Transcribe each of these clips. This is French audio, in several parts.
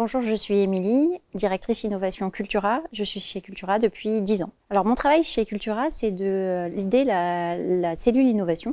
Bonjour, je suis Émilie, directrice innovation Cultura. Je suis chez Cultura depuis 10 ans. Alors mon travail chez Cultura, c'est de l'idée la, cellule innovation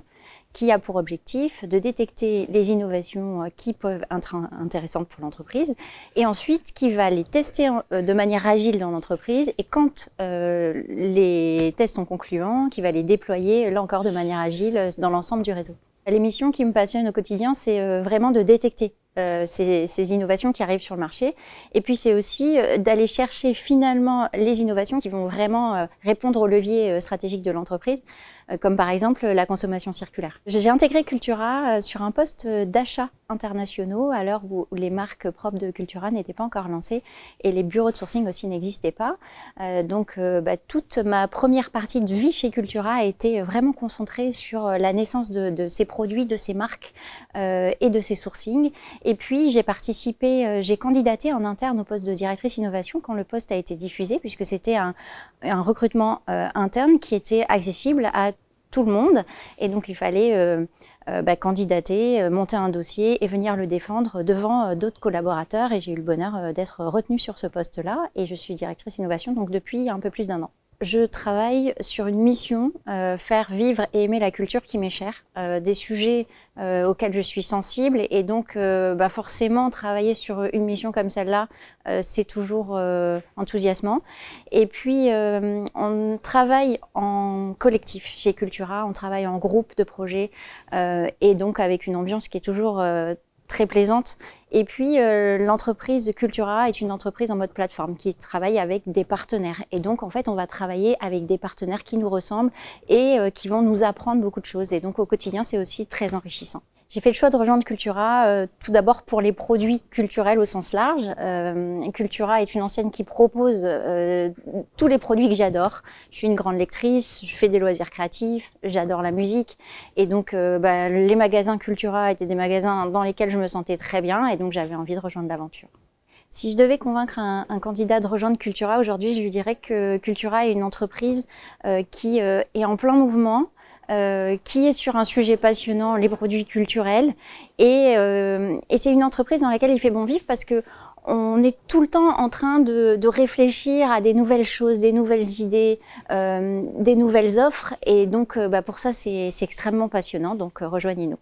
qui a pour objectif de détecter les innovations euh, qui peuvent être intéressantes pour l'entreprise et ensuite qui va les tester euh, de manière agile dans l'entreprise et quand euh, les tests sont concluants, qui va les déployer là encore de manière agile dans l'ensemble du réseau. L'émission qui me passionne au quotidien, c'est vraiment de détecter euh, ces, innovations qui arrivent sur le marché. Et puis c'est aussi euh, d'aller chercher finalement les innovations qui vont vraiment euh, répondre aux leviers stratégiques de l'entreprise, comme par exemple la consommation circulaire. J'ai intégré Cultura sur un poste d'achat internationaux à l'heure où les marques propres de Cultura n'étaient pas encore lancées et les bureaux de sourcing aussi n'existaient pas. donc bah, toute ma première partie de vie chez Cultura a été vraiment concentrée sur la naissance de, ces produits, de ces marques et de ces sourcings et puis, j'ai participé, euh, j'ai candidaté en interne au poste de directrice innovation quand le poste a été diffusé, puisque c'était un, recrutement euh, interne qui était accessible à tout le monde. Et donc, il fallait euh, bah, candidater, monter un dossier et venir le défendre devant d'autres collaborateurs. Et j'ai eu le bonheur d'être retenue sur ce poste-là. Et je suis directrice innovation, donc depuis un peu plus d'un an je travaille sur une mission, euh, faire vivre et aimer la culture qui m'est chère, euh, des sujets euh, auxquels je suis sensible. Et donc, bah, forcément, travailler sur une mission comme celle-là, c'est toujours enthousiasmant. Et puis, on travaille en collectif chez Cultura, on travaille en groupe de projets, et donc avec une ambiance qui est toujours très plaisante. Et puis, euh, l'entreprise Cultura est une entreprise en mode plateforme qui travaille avec des partenaires. Et donc, en fait, on va travailler avec des partenaires qui nous ressemblent et euh, qui vont nous apprendre beaucoup de choses. Et donc, au quotidien, c'est aussi très enrichissant. J'ai fait le choix de rejoindre Cultura euh, tout d'abord pour les produits culturels au sens large. Euh, Cultura est une ancienne qui propose euh, tous les produits que j'adore. Je suis une grande lectrice, je fais des loisirs créatifs, j'adore la musique. Et donc bah, les magasins Cultura étaient des magasins dans lesquels je me sentais très bien et donc j'avais envie de rejoindre l'aventure. Si je devais convaincre un, un candidat de rejoindre Cultura aujourd'hui, je lui dirais que Cultura est une entreprise qui est en plein mouvement, euh, qui est sur un sujet passionnant, les produits culturels. Euh, et, c'est une entreprise dans laquelle il fait bon vivre parce que on est tout le temps en train de, réfléchir à des nouvelles choses, des nouvelles idées, euh, des nouvelles offres. Et donc, bah, pour ça, c'est extrêmement passionnant. Donc, rejoignez-nous.